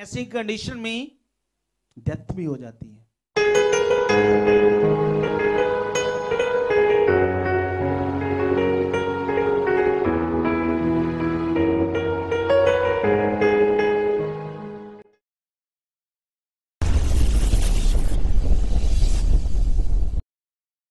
ऐसी कंडीशन में डेथ भी हो जाती है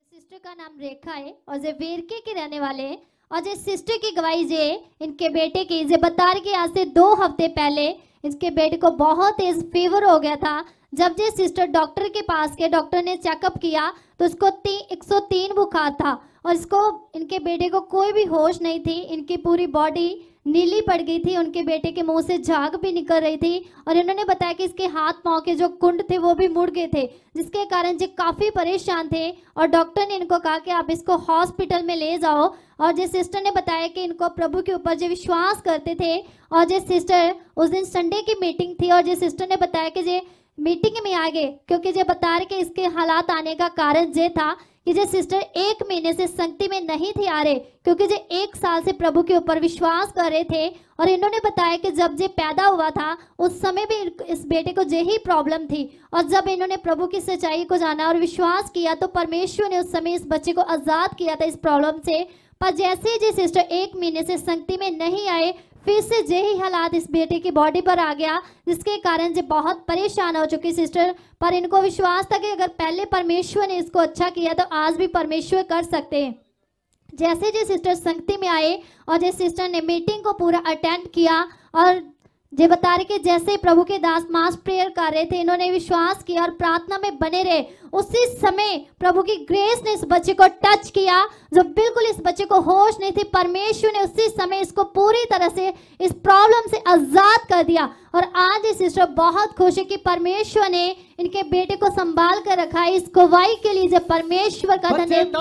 सिस्टर का नाम रेखा है और जवेरके के रहने वाले हैं और जिस सिस्टर की गवाही जे इनके बेटे की जे बता रही आज से दो हफ्ते पहले इसके बेटे को बहुत तेज फीवर हो गया था जब जे सिस्टर डॉक्टर के पास के डॉक्टर ने चेकअप किया तो इसको ती, 103 बुखार था और इसको इनके बेटे को कोई भी होश नहीं थी इनकी पूरी बॉडी नीली पड़ गई थी उनके बेटे के मुंह से झाग भी निकल रही थी और इन्होंने बताया कि इसके हाथ पाँव के जो कुंड थे वो भी मुड़ गए थे जिसके कारण जी काफ़ी परेशान थे और डॉक्टर ने इनको कहा कि आप इसको हॉस्पिटल में ले जाओ और जिस सिस्टर ने बताया कि इनको प्रभु के ऊपर जो विश्वास करते थे और जिस सिस्टर उस दिन संडे की मीटिंग थी और जिस सिस्टर ने बताया कि जे मीटिंग में आ गए क्योंकि जो बता रहे कि इसके हालात आने का कारण ये था कि जे सिस्टर एक महीने से संगति में नहीं थे आ रहे क्योंकि जो एक साल से प्रभु के ऊपर विश्वास कर रहे थे और इन्होंने बताया कि जब जे पैदा हुआ था उस समय भी इस बेटे को जे ही प्रॉब्लम थी और जब इन्होंने प्रभु की सच्चाई को जाना और विश्वास किया तो परमेश्वर ने उस समय इस बच्चे को आज़ाद किया था इस प्रॉब्लम से पर जैसे जे जी सिस्टर एक महीने से संगति में नहीं आए फिर से यही हालात इस बेटे की बॉडी पर आ गया जिसके कारण ये बहुत परेशान हो चुकी सिस्टर पर इनको विश्वास था कि अगर पहले परमेश्वर ने इसको अच्छा किया तो आज भी परमेश्वर कर सकते हैं जैसे जो सिस्टर संगति में आए और जिस सिस्टर ने मीटिंग को पूरा अटेंड किया और जे बता रहे कि जैसे प्रभु के दास मास प्रेयर कर रहे थे इन्होंने विश्वास किया और प्रार्थना में बने रहे उसी समय प्रभु की ग्रेस ने इस बच्चे को टच किया जो बिल्कुल इस बच्चे को होश नहीं थी परमेश्वर ने उसी समय इसको पूरी तरह से इस प्रॉब्लम से आजाद कर दिया और आज इस सिस्टर बहुत खुश है कि परमेश्वर ने इनके बेटे को संभाल कर रखा है इस गुवाई के लिए जब परमेश्वर का धन्यवाद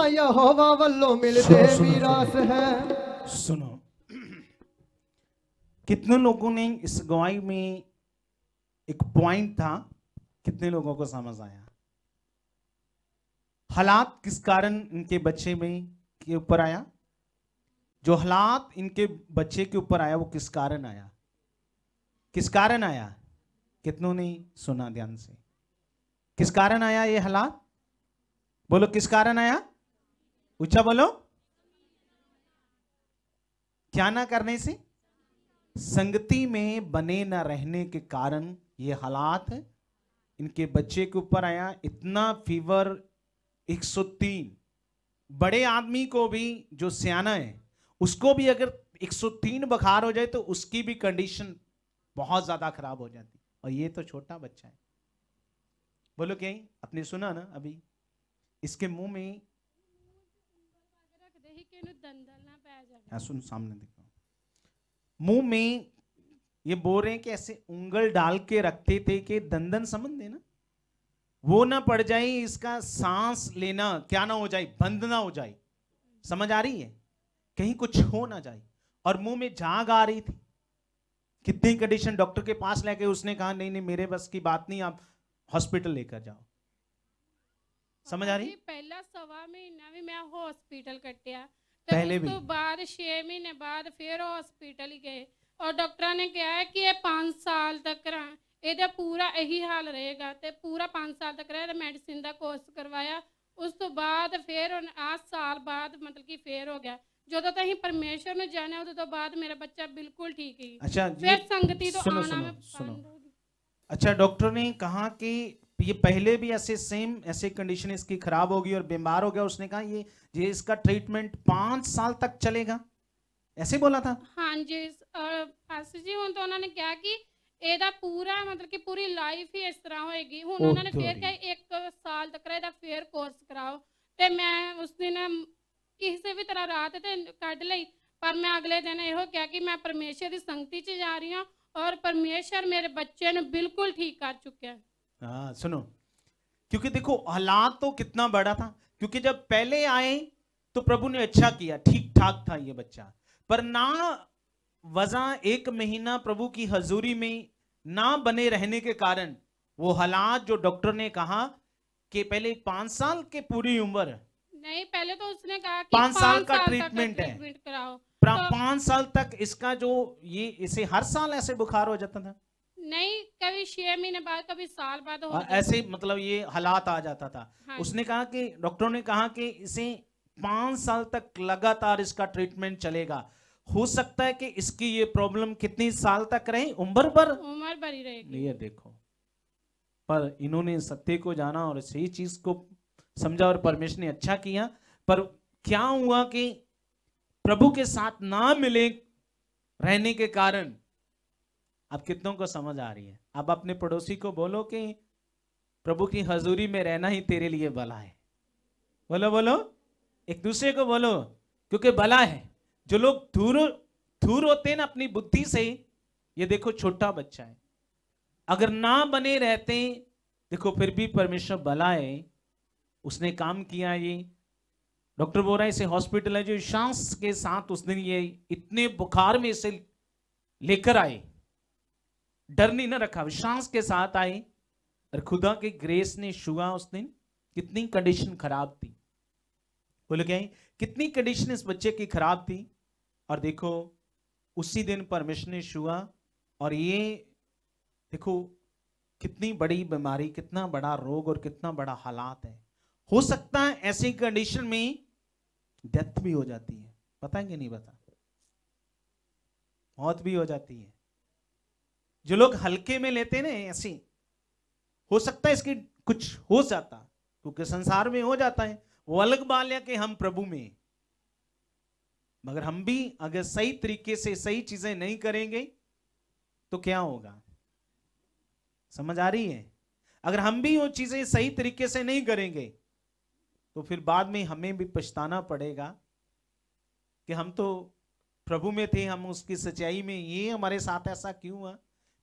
सुनो कितने लोगों ने इस गवाही में एक पॉइंट था कितने लोगों को समझ आया हालात किस कारण इनके बच्चे में के ऊपर आया जो हालात इनके बच्चे के ऊपर आया वो किस कारण आया किस कारण आया कितनों ने सुना ध्यान से किस कारण आया ये हालात बोलो किस कारण आया ऊंचा बोलो क्या ना करने से संगति में बने ना रहने के कारण ये हालात इनके बच्चे के ऊपर आया इतना फीवर 103 बड़े आदमी को भी जो सियाना है उसको भी अगर 103 बुखार हो जाए तो उसकी भी कंडीशन बहुत ज़्यादा खराब हो जाती और ये तो छोटा बच्चा है बोलो क्या आपने सुना ना अभी इसके मुंह में हाँ सुन सामने देखो मुंह में ये बोल रहे हैं कि ऐसे उंगल डाल के रखते थे कि दंदन समझ देना वो ना पड़ जाए इसका सांस लेना क्या ना हो जाए बंद ना हो जाए समझ आ रही है कहीं कुछ हो ना जाए और मुंह में जाग आ रही थी कितनी कंडीशन डॉक्टर के पास लेके उसने कहा नहीं नहीं मेरे बस की बात नहीं आप हॉस्पिटल लेकर जाओ समझ आ रही पहला सवा महीना भी मैं हॉस्पिटल कटिया पहले भी तो बाद छह महीने बाद फिर हॉस्पिटल गए और डॉक्टर ने कहा है कि ये पांच साल तक रहा ये पूरा यही हाल रहेगा तो पूरा पाँच साल तक ਰਿਹਾ ਤੇ का कोर्स करवाया उस तो बाद फिर ਫੇਰ साल बाद मतलब कि ਮਤਲਬ हो गया जो तो ਜਦੋਂ परमेश्वर ਅਸੀਂ जाने ਨੂੰ तो ਉਦੋਂ ਤੋਂ ਬਾਅਦ ਮੇਰਾ ਬੱਚਾ ਬਿਲਕੁਲ अच्छा फिर संगति तो सुनो आना सुनो मैं सुनो अच्छा डॉक्टर ने कहा कि ये पहले भी ऐसे सेम ऐसे कंडीशन इसकी खराब होगी और बीमार हो गया उसने कहा ये ये इसका ट्रीटमेंट पांच साल तक चलेगा ऐसे बोला था हाँ जी और जी तो उन्होंने क्या की ਇਹਦਾ ਪੂਰਾ ਮਤਲਬ ਕਿ ਪੂਰੀ ਲਾਈਫ ਹੀ ਇਸ ਤਰ੍ਹਾਂ ਹੋਏਗੀ ਹੁਣ ਉਹਨਾਂ ਨੇ ਫੇਰ ਕਿਹਾ 1 ਸਾਲ ਤੱਕ ਇਹਦਾ ਫੇਰ ਕੋਰਸ ਕਰਾਓ ਤੇ ਮੈਂ ਉਸ ਦਿਨ ਕਿਸੇ ਵੀ ਤਰ੍ਹਾਂ ਰਾਤ ਤੇ ਕੱਢ ਲਈ ਪਰ ਮੈਂ ਅਗਲੇ ਦਿਨ ਇਹੋ ਕਿਹਾ ਕਿ ਮੈਂ ਪਰਮੇਸ਼ਰ ਦੀ ਸੰਗਤੀ 'ਚ ਜਾ ਰਹੀ ਹਾਂ ਔਰ ਪਰਮੇਸ਼ਰ ਮੇਰੇ ਬੱਚੇ ਨੂੰ ਬਿਲਕੁल ठीक कर चुका है हाँ सुनो क्योंकि देखो हालात तो कितना बड़ा था क्योंकि जब पहले आए तो प्रभु ने अच्छा किया ठीक ठाक था ये बच्चा पर ना वजा एक महीना प्रभु की हजूरी में ना बने रहने के कारण वो हालात जो डॉक्टर ने कहा कि पहले पांच साल के पूरी उम्र नहीं पहले तो उसने कहा कि पांच साल का ट्रीटमेंट है तो पांच साल तक इसका जो ये इसे हर साल ऐसे बुखार हो जाता था नहीं कभी छह महीने बाद कभी साल बाद हो हाँ, ऐसे मतलब ये हालात आ जाता था हाँ। उसने कहा कि डॉक्टरों ने कहा कि इसे पांच साल तक लगातार इसका ट्रीटमेंट चलेगा हो सकता है कि इसकी ये प्रॉब्लम कितनी साल तक रही उम्र पर उम्र पर ही रहेगी ये देखो पर इन्होंने सत्य को जाना और सही चीज को समझा और परमेश्वर ने अच्छा किया पर क्या हुआ कि प्रभु के साथ ना मिले रहने के कारण अब कितनों को समझ आ रही है अब अपने पड़ोसी को बोलो कि प्रभु की हजूरी में रहना ही तेरे लिए भला है बोलो बोलो एक दूसरे को बोलो क्योंकि भला है जो लोग धूर धूर होते हैं ना अपनी बुद्धि से ये देखो छोटा बच्चा है अगर ना बने रहते देखो फिर भी परमेश्वर भला है उसने काम किया ये डॉक्टर बोरा इसे हॉस्पिटल है जो शांस के साथ उस दिन ये इतने बुखार में इसे लेकर आए डर नहीं ना रखा विश्वास के साथ आए और खुदा के ग्रेस ने छुआ उस दिन कितनी कंडीशन खराब थी बोले क्या कितनी कंडीशन इस बच्चे की खराब थी और देखो उसी दिन परमेश्वर ने छुआ और ये देखो कितनी बड़ी बीमारी कितना बड़ा रोग और कितना बड़ा हालात है हो सकता है ऐसी कंडीशन में डेथ भी हो जाती है पता है कि नहीं पता मौत भी हो जाती है जो लोग हल्के में लेते ना ऐसी हो सकता है इसकी कुछ हो जाता क्योंकि संसार में हो जाता है वो अलग बाल के कि हम प्रभु में मगर हम भी अगर सही तरीके से सही चीजें नहीं करेंगे तो क्या होगा समझ आ रही है अगर हम भी वो चीजें सही तरीके से नहीं करेंगे तो फिर बाद में हमें भी पछताना पड़ेगा कि हम तो प्रभु में थे हम उसकी सच्चाई में ये हमारे साथ ऐसा क्यों हुआ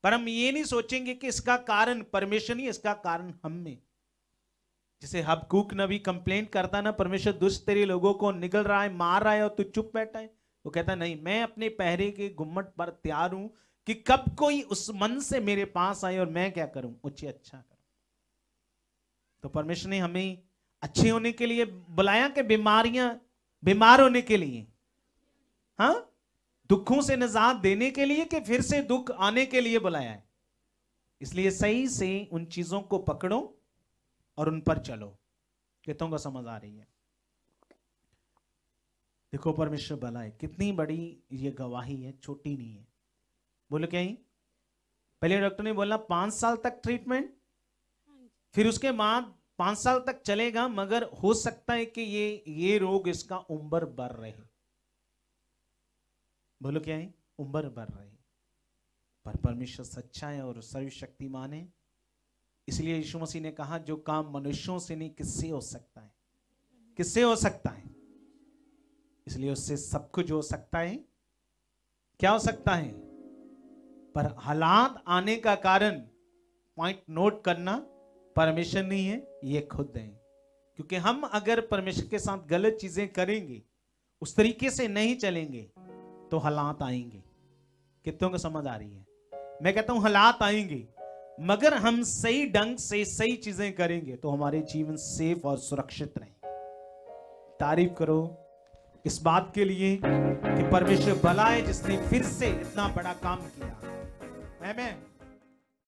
पर हम ये नहीं सोचेंगे कि इसका कारण परमेश्वर ही इसका कारण हम में जिसे हब कुक न भी कंप्लेन करता ना परमेश्वर दुष्ट तेरे लोगों को निकल रहा है मार रहा है और तू चुप बैठा है वो कहता नहीं मैं अपने पहरे के घुम्मट पर तैयार हूं कि कब कोई उस मन से मेरे पास आए और मैं क्या करूं उच्चे अच्छा करूं तो परमेश्वर ने हमें अच्छे होने के लिए बुलाया कि बीमारियां बीमार होने के लिए हाँ दुखों से निजात देने के लिए कि फिर से दुख आने के लिए बुलाया है इसलिए सही से उन चीजों को पकड़ो और उन पर चलो कितों को समझ आ रही है देखो परमेश्वर भला है कितनी बड़ी ये गवाही है छोटी नहीं है बोलो क्या ही पहले डॉक्टर ने बोला पांच साल तक ट्रीटमेंट फिर उसके बाद पांच साल तक चलेगा मगर हो सकता है कि ये ये रोग इसका उम्र बढ़ रहे बोलो क्या है उम्र बढ़ रहे पर परमेश्वर सच्चा है और सर्वशक्तिमान है इसलिए यीशु मसीह ने कहा जो काम मनुष्यों से नहीं किससे हो सकता है किससे हो सकता है इसलिए उससे सब कुछ हो सकता है क्या हो सकता है पर हालात आने का कारण पॉइंट नोट करना परमिशन नहीं है ये खुद है क्योंकि हम अगर परमेश्वर के साथ गलत चीजें करेंगे उस तरीके से नहीं चलेंगे तो हालात आएंगे कितनों को समझ आ रही है मैं कहता हूं हालात आएंगे मगर हम सही ढंग से सही चीजें करेंगे तो हमारे जीवन सेफ और सुरक्षित रहेंगे तारीफ करो इस बात के लिए कि परमेश्वर भला है जिसने फिर से इतना बड़ा काम किया मैं, मैं